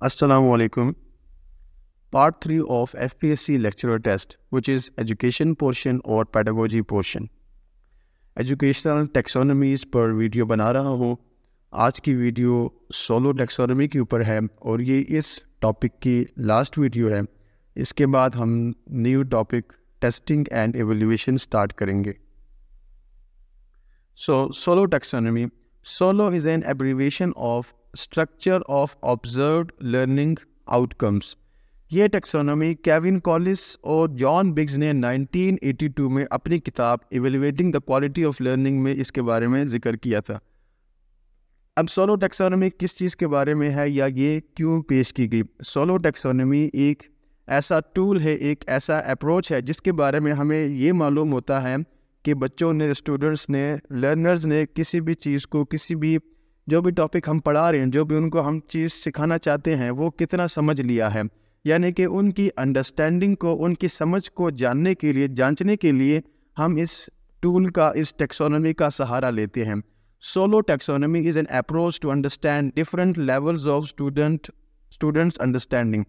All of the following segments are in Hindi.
Assalamualaikum. Part 3 of FPSC lecturer test which is education portion और pedagogy पोर्शन एजुकेशनल टेक्सोनोमीज़ पर वीडियो बना रहा हूँ आज की वीडियो सोलो टेक्सोनोमी के ऊपर है और ये इस टॉपिक की लास्ट वीडियो है इसके बाद हम new topic testing and evaluation start करेंगे so SOLO taxonomy SOLO is an abbreviation of structure of observe learning outcomes ये टेक्सोनॉमी केविन कॉलिस और जॉन बिग्स ने 1982 में अपनी किताब evaluating the quality of learning में इसके बारे में जिक्र किया था अब सोलो टेक्सोनॉमी किस चीज़ के बारे में है या ये क्यों पेश की गई सोलो टेक्सोनॉमी एक ऐसा टूल है एक ऐसा अप्रोच है जिसके बारे में हमें ये मालूम होता है कि बच्चों ने स्टूडेंट्स ने लर्नर्स ने किसी भी चीज़ को किसी भी जो भी टॉपिक हम पढ़ा रहे हैं जो भी उनको हम चीज़ सिखाना चाहते हैं वो कितना समझ लिया है यानी कि उनकी अंडरस्टैंडिंग को उनकी समझ को जानने के लिए जांचने के लिए हम इस टूल का इस टेक्सोनॉमी का सहारा लेते हैं SOLO taxonomy is an approach to understand different levels of student students understanding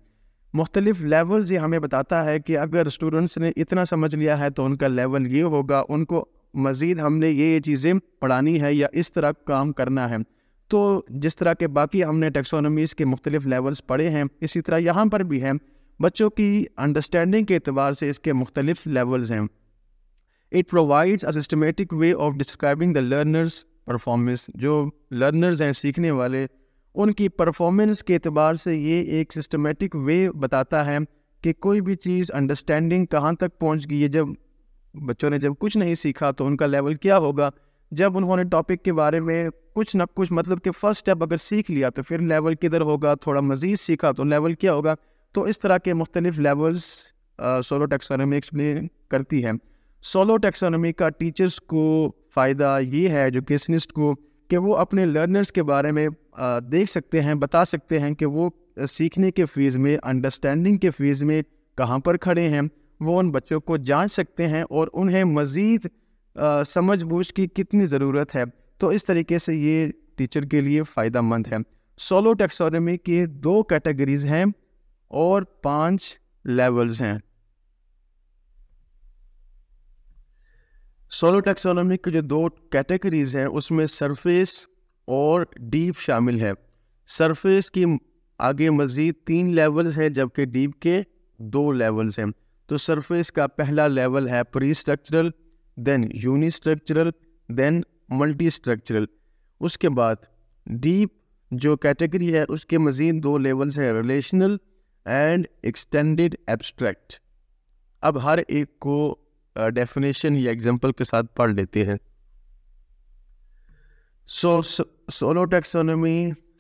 मुख्तलिफ लेवल्स ये हमें बताता है कि अगर स्टूडेंट्स ने इतना समझ लिया है तो उनका लेवल ये होगा उनको मज़ीद हमने ये ये चीज़ें पढ़ानी है या इस तरह काम करना है तो जिस तरह के बाकी हमने टेक्सोनोमीज के मुख्तलिफ लेवल्स पढ़े हैं इसी तरह यहाँ पर भी हैं बच्चों की अंडरस्टैंडिंग के अतबार से इसके मुख्तलिफ लेवल्स हैं it provides a systematic way of describing the learners performance जो लर्नर्स हैं सीखने वाले उनकी परफॉर्मेंस के अतबार से ये एक सिस्टमेटिक वे बताता है कि कोई भी चीज़ अंडरस्टैंडिंग कहाँ तक पहुँच गई है जब बच्चों ने जब कुछ नहीं सीखा तो उनका लेवल क्या होगा जब उन्होंने टॉपिक के बारे में कुछ ना कुछ मतलब कि फर्स्ट स्टेप अगर सीख लिया तो फिर लेवल किधर होगा थोड़ा मज़ीद सीखा तो लेवल क्या होगा तो इस तरह के मुख्तलिफ लेवल्स सोलो टेक्सोनॉमी एक्सप्लेन करती है सोलो टेक्सोनॉमी का टीचर्स को फ़ायदा ये है एजुकेशनिस्ट को कि वो अपने लर्नर्स के बारे में आ, देख सकते हैं बता सकते हैं कि वो सीखने के फेज़ में अंडरस्टैंडिंग के फेज़ में कहाँ पर खड़े हैं वो उन बच्चों को जांच सकते हैं और उन्हें मज़ीद समझ बूझ की कितनी ज़रूरत है तो इस तरीके से ये टीचर के लिए फ़ायदा मंद है सोलो टेक्सोनोमी के दो कैटेगरीज हैं और पांच लेवल्स हैं सोलो टेक्सोनोमी की जो दो कैटेगरीज हैं उसमें सरफेस और डीप शामिल है सरफेस की आगे मज़ीद तीन लेवल्स हैं जबकि डीप के दो लेवल्स हैं तो सरफेस का पहला लेवल है pre structural then unistructural then multi structural उसके बाद डीप जो कैटेगरी है उसके मज़ीद दो लेवल्स हैं रिलेशनल एंड एक्सटेंडेड एब्स्ट्रैक्ट अब हर एक को डेफिनेशन या एग्जांपल के साथ पढ़ लेते हैं so SOLO taxonomy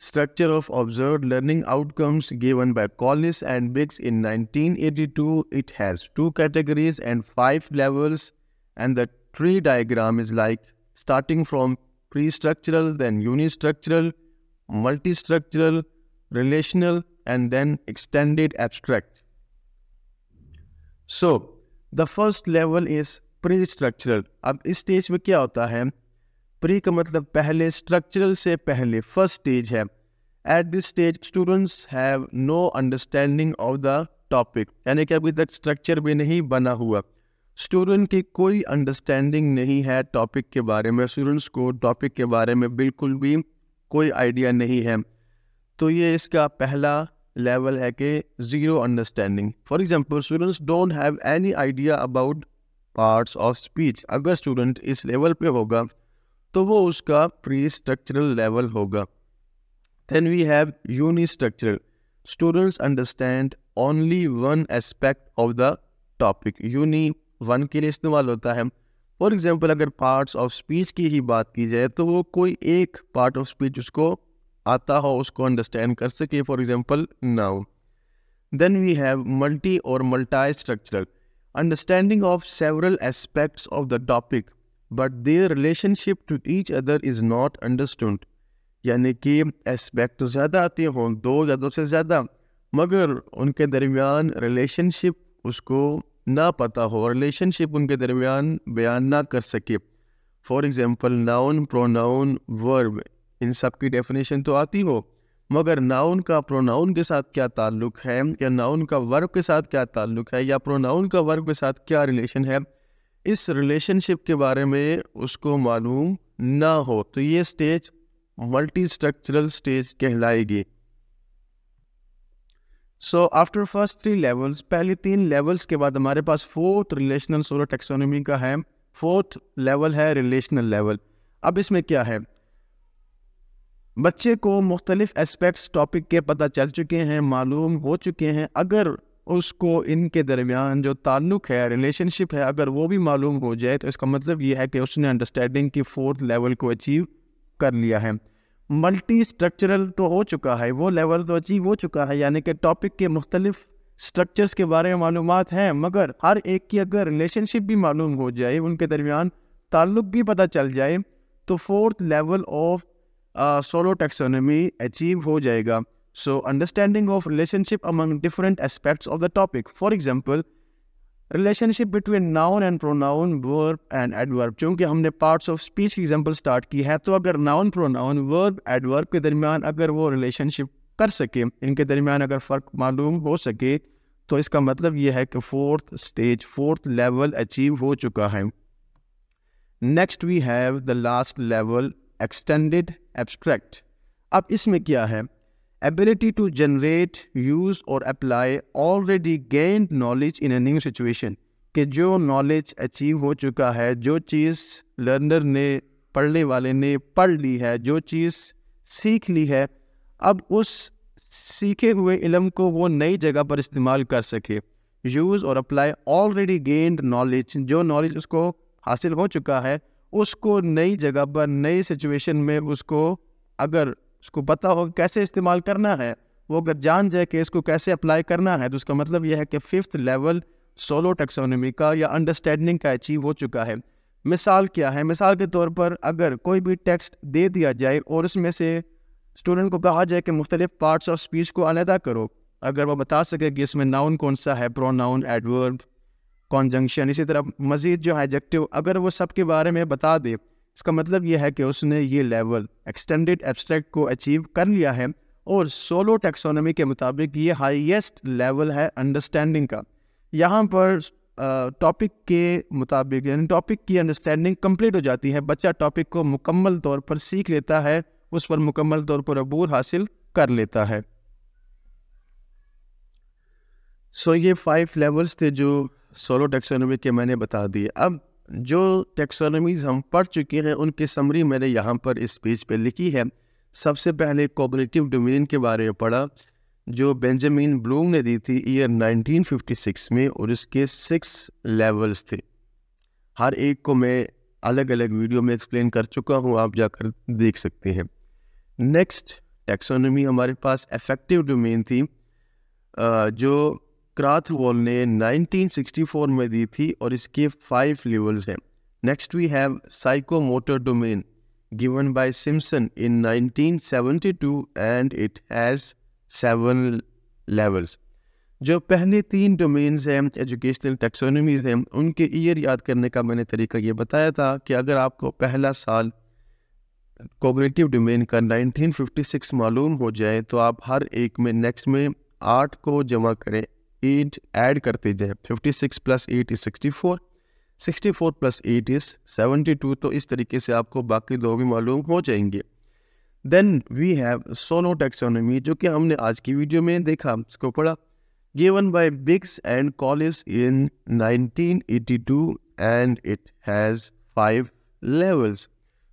structure of observe learning outcomes given by Collis and Biggs in 1982 it has two categories and five levels and the tree diagram is like starting from pre-structural, then unistructural, structural relational, and then extended abstract. So, the first level is pre-structural. At this stage mein kya hota hai? Pre ka matlab structural se pehle first stage hai. At this stage, students have no understanding of the topic. Yani ki abhi tak structure bhi nahi bana hua. Student की कोई अंडरस्टैंडिंग नहीं है टॉपिक के बारे में स्टूडेंट्स को टॉपिक के बारे में बिल्कुल भी कोई आइडिया नहीं है तो ये इसका पहला लेवल है कि zero understanding for example students don't have any idea about parts of speech अगर स्टूडेंट इस लेवल पे होगा तो वो उसका प्री स्ट्रक्चरल लेवल होगा then we have uni structural students understand only one aspect of the topic uni one के लिए इस्तेमाल होता है फॉर एग्ज़ाम्पल अगर पार्ट्स ऑफ स्पीच की ही बात की जाए तो वो कोई एक पार्ट ऑफ स्पीच उसको आता हो उसको अंडरस्टैंड कर सके for example now then we have multi और multi structural understanding of several aspects of the topic but their relationship to each other is not understood यानी कि एस्पेक्ट तो ज़्यादा आते हों दो या दो से ज़्यादा मगर उनके दरमियान रिलेशनशिप उसको ना पता हो रिलेशनशिप उनके दरमियान बयान ना कर सके for example noun pronoun verb इन सब की डेफिनेशन तो आती हो मगर नाउन का प्रोनाउन के साथ क्या ताल्लुक है या नाउन का वर्ब के साथ क्या ताल्लुक है या प्रोनाउन का वर्ब के साथ क्या रिलेशन है इस रिलेशनशिप के बारे में उसको मालूम ना हो तो ये स्टेज मल्टी स्ट्रक्चरल स्टेज कहलाएगी so after first three levels पहले तीन लेवल्स के बाद हमारे पास फोर्थ रिलेशनल सोलर टेक्सोनोमी का है फोर्थ लेवल है रिलेशनल लेवल अब इसमें क्या है बच्चे को मुख्तलिफ एस्पेक्ट्स टॉपिक के पता चल चुके हैं मालूम हो चुके हैं अगर उसको इनके दरमियान जो ताल्लुक है रिलेशनशिप है अगर वो भी मालूम हो जाए तो इसका मतलब ये है कि उसने अंडरस्टैंडिंग की फोर्थ लेवल को अचीव कर लिया है मल्टी स्ट्रक्चरल तो हो चुका है वो लेवल तो अचीव हो चुका है यानी कि टॉपिक के मुख्तलिफ स्ट्रक्चर्स के बारे में मालूम हैं मगर हर एक की अगर रिलेशनशिप भी मालूम हो जाए उनके दरमियान ताल्लुक भी पता चल जाए तो fourth level of SOLO taxonomy achieve हो जाएगा so understanding of relationship among different aspects of the topic for example relationship between noun and pronoun verb and adverb चूंकि हमने पार्ट्स ऑफ स्पीच की एग्जाम्पल स्टार्ट की है तो अगर नाउन प्रोनाउन वर्ब एडवर्ब के दरमियान अगर वो रिलेशनशिप कर सके इनके दरमियान अगर फ़र्क मालूम हो सके तो इसका मतलब यह है कि fourth stage fourth level achieve हो चुका है next we have the last level extended abstract अब इसमें क्या है ability to generate, use और apply already gained knowledge in a new situation कि जो knowledge achieve हो चुका है जो चीज़ learner ने पढ़ने वाले ने पढ़ ली है जो चीज़ सीख ली है अब उस सीखे हुए इलम को वो नई जगह पर इस्तेमाल कर सके यूज़ और अप्लाई ऑलरेडी गेंड नॉलेज जो नॉलेज उसको हासिल हो चुका है उसको नई जगह पर नई सिचुएशन में उसको अगर उसको पता हो कैसे इस्तेमाल करना है वो अगर जान जाए कि इसको कैसे अप्लाई करना है तो उसका मतलब यह है कि फिफ्थ लेवल सोलो टेक्सोनोमी का या अंडरस्टैंडिंग का अचीव हो चुका है मिसाल क्या है मिसाल के तौर पर अगर कोई भी टेक्स्ट दे दिया जाए और उसमें से स्टूडेंट को कहा जाए कि मुख्तलिफ पार्ट्स ऑफ स्पीच को अलहदा करो अगर वह बता सके कि इसमें नाउन कौन सा है प्रो नाउन एडवर्ब कॉन्जंक्शन इसी तरह मज़ीद जो है एडजेक्टिव अगर वो सब के बारे में बता दे इसका मतलब यह है कि उसने ये लेवल एक्सटेंडेड एब्स्ट्रैक्ट को अचीव कर लिया है और सोलो टेक्सोनॉमी के मुताबिक ये हाईएस्ट लेवल है अंडरस्टैंडिंग का यहाँ पर टॉपिक के मुताबिक यानी टॉपिक की अंडरस्टैंडिंग कंप्लीट हो जाती है बच्चा टॉपिक को मुकम्मल तौर पर सीख लेता है उस पर मुकम्मल तौर पर अबूर हासिल कर लेता है सो so, ये फाइव लेवल्स थे जो सोलो टेक्सोनॉमी के मैंने बता दिए अब जो टेक्सोनॉमीज हम पढ़ चुके हैं उनके समरी मैंने यहाँ पर इस पेज पे लिखी है सबसे पहले कोग्निटिव डोमेन के बारे में पढ़ा जो बेंजामिन ब्लूम ने दी थी ईयर 1956 में और इसके सिक्स लेवल्स थे हर एक को मैं अलग अलग वीडियो में एक्सप्लेन कर चुका हूँ आप जाकर देख सकते हैं नेक्स्ट टेक्सोनॉमी हमारे पास इफेक्टिव डोमेन थी जो क्राथवॉल ने 1964 में दी थी और इसके फाइव लेवल्स हैं next we have psychomotor domain given by Simpson in 1972 and it has seven levels जो पहले तीन डोमेन्स हैं एजुकेशनल टेक्सोनोमीज हैं उनके ईयर याद करने का मैंने तरीका ये बताया था कि अगर आपको पहला साल कोगनेटिव डोमेन का 1956 मालूम हो जाए तो आप हर एक में नेक्स्ट में आठ को जमा करें एट ऐड करते जाए fifty six plus eight is sixty four sixty four plus eight is seventy two तो इस तरीके से आपको बाकी दो भी मालूम हो जाएंगे then we have SOLO taxonomy जो कि हमने आज की वीडियो में देखा उसको पढ़ा Biggs and Collis in nineteen eighty 1982 and it has five levels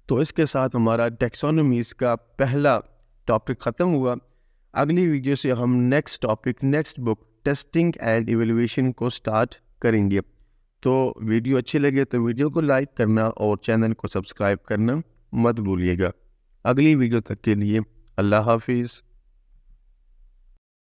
तो इसके साथ हमारा टेक्सोनोमीज का पहला टॉपिक ख़त्म हुआ अगली वीडियो से हम next topic next book testing and evaluation को स्टार्ट करेंगे तो वीडियो अच्छी लगे तो वीडियो को लाइक करना और चैनल को सब्सक्राइब करना मत भूलिएगा अगली वीडियो तक के लिए अल्लाह हाफिज़